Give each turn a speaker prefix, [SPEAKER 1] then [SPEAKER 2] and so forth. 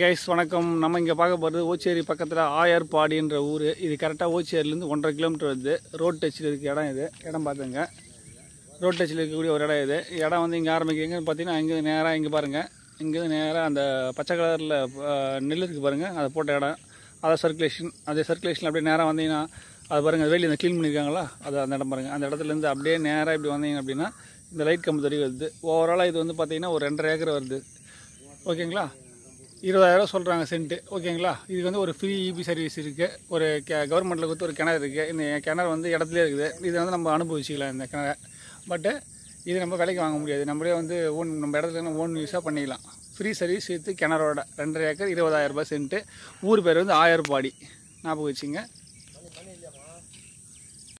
[SPEAKER 1] guys வணக்கம் நம்ம இங்கே பார்க்க போகிறது ஓச்சேரி பக்கத்தில் ஆயர்பாடின்ற ஊர் இது கரெக்டாக ஓச்சேரிலேருந்து ஒன்றரை கிலோமீட்டர் வருது ரோட் டச்சில் இருக்க இடம் இது இடம் பார்த்துங்க ரோட் டச்சில் இருக்கக்கூடிய ஒரு இடம் இது இடம் வந்து இங்கே ஆரம்பிக்கிறீங்கன்னு பார்த்தீங்கன்னா இங்கே நேராக இங்கே பாருங்கள் இங்கேருந்து நேராக அந்த பச்சை கலரில் நெல் இருக்குது பாருங்கள் அதை போட்ட இடம் அதை சர்க்குலேஷன் அதே சர்க்குலேஷன் அப்படியே நேராக வந்தீங்கன்னா அது பாருங்கள் வெளியே இந்த க்ளீன் பண்ணியிருக்காங்களா அது அந்த இடம் பாருங்கள் அந்த இடத்துலேருந்து அப்படியே நேராக இப்படி வந்தீங்க அப்படின்னா இந்த லைட் கம்பு தெரிய வருது ஓவராலாக இது வந்து பார்த்திங்கன்னா ஒரு ரெண்டரை ஏக்கர் வருது ஓகேங்களா இருபதாயிரம் சொல்கிறாங்க சென்ட்டு ஓகேங்களா இது வந்து ஒரு ஃப்ரீ இபி சர்வீஸ் இருக்குது ஒரு கே கவர்மெண்ட்டில் கொடுத்து ஒரு கிணறு இருக்குது இந்த கிணறு வந்து இடத்துல இருக்குது இது வந்து நம்ம அனுபவிச்சிக்கலாம் இந்த கிணறு பட்டு இது நம்ம விலைக்கு வாங்க முடியாது நம்மளே வந்து ஓன் நம்ம இடத்துல ஓன் யூஸாக பண்ணிக்கலாம் ஃப்ரீ சர்வீஸ் சேர்த்து கிணறோட ரெண்டரை ஏக்கர் இருபதாயிரரூபா சென்ட்டு ஊர் பேர் வந்து ஆயர்பாடி ஞாபகம் வச்சுங்க